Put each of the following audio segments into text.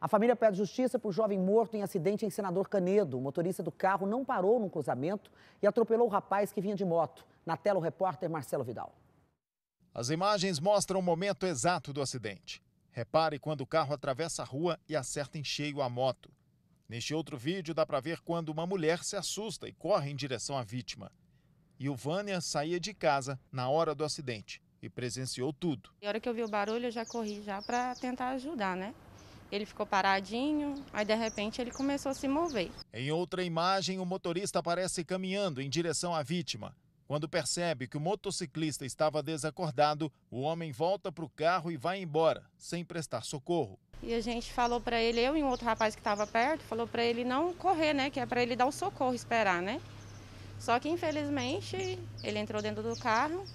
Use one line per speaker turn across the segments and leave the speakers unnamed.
A família pede justiça por jovem morto em acidente em Senador Canedo. O motorista do carro não parou num cruzamento e atropelou o rapaz que vinha de moto. Na tela, o repórter Marcelo Vidal.
As imagens mostram o momento exato do acidente. Repare quando o carro atravessa a rua e acerta em cheio a moto. Neste outro vídeo, dá para ver quando uma mulher se assusta e corre em direção à vítima. E o Vânia saía de casa na hora do acidente e presenciou tudo.
Na hora que eu vi o barulho, eu já corri já para tentar ajudar, né? Ele ficou paradinho, aí de repente ele começou a se mover.
Em outra imagem, o motorista aparece caminhando em direção à vítima. Quando percebe que o motociclista estava desacordado, o homem volta para o carro e vai embora, sem prestar socorro. E a gente
falou para ele, eu e um outro rapaz que estava perto, falou para ele não correr, né? Que é para ele dar o socorro, esperar, né? Só que infelizmente ele entrou dentro do carro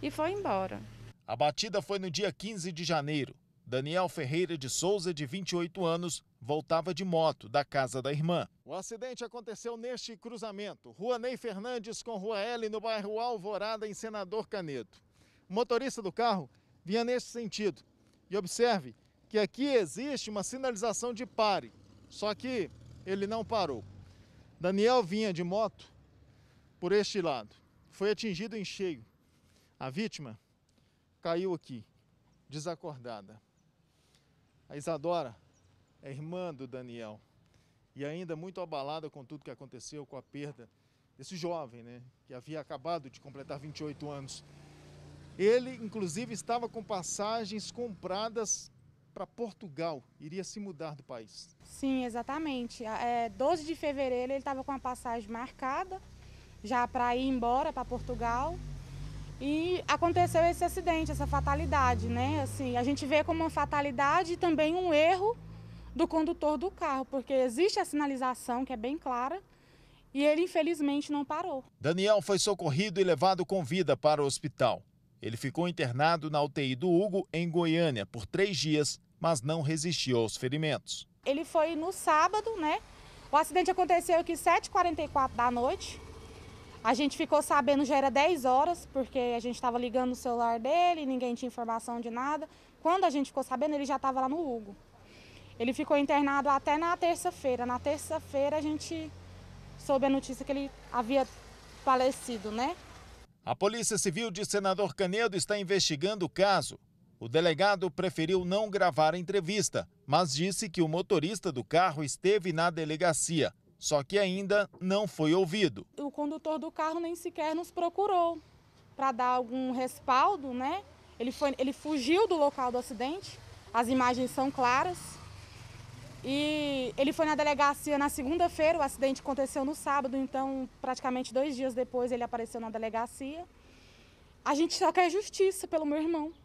e foi
embora. A batida foi no dia 15 de janeiro. Daniel Ferreira de Souza, de 28 anos, voltava de moto da casa da irmã. O acidente aconteceu neste cruzamento, Rua Ney Fernandes com Rua L, no bairro Alvorada, em Senador Canedo. O motorista do carro vinha neste sentido. E observe que aqui existe uma sinalização de pare, só que ele não parou. Daniel vinha de moto por este lado. Foi atingido em cheio. A vítima caiu aqui, desacordada. A Isadora é irmã do Daniel e ainda muito abalada com tudo que aconteceu, com a perda desse jovem, né, que havia acabado de completar 28 anos. Ele, inclusive, estava com passagens compradas para Portugal, iria se mudar do país.
Sim, exatamente. É, 12 de fevereiro ele estava com a passagem marcada já para ir embora para Portugal. E aconteceu esse acidente, essa fatalidade, né? Assim, a gente vê como uma fatalidade e também um erro do condutor do carro, porque existe a sinalização que é bem clara e ele infelizmente não parou.
Daniel foi socorrido e levado com vida para o hospital. Ele ficou internado na UTI do Hugo, em Goiânia, por três dias, mas não resistiu aos ferimentos.
Ele foi no sábado, né? O acidente aconteceu aqui 7h44 da noite, a gente ficou sabendo já era 10 horas, porque a gente estava ligando o celular dele, ninguém tinha informação de nada. Quando a gente ficou sabendo, ele já estava lá no Hugo. Ele ficou internado até na terça-feira. Na terça-feira a gente soube a notícia que ele havia falecido, né?
A Polícia Civil de Senador Canedo está investigando o caso. O delegado preferiu não gravar a entrevista, mas disse que o motorista do carro esteve na delegacia, só que ainda não foi ouvido
condutor do carro nem sequer nos procurou para dar algum respaldo, né? Ele, foi, ele fugiu do local do acidente, as imagens são claras. E ele foi na delegacia na segunda-feira, o acidente aconteceu no sábado, então praticamente dois dias depois ele apareceu na delegacia. A gente só quer justiça pelo meu irmão.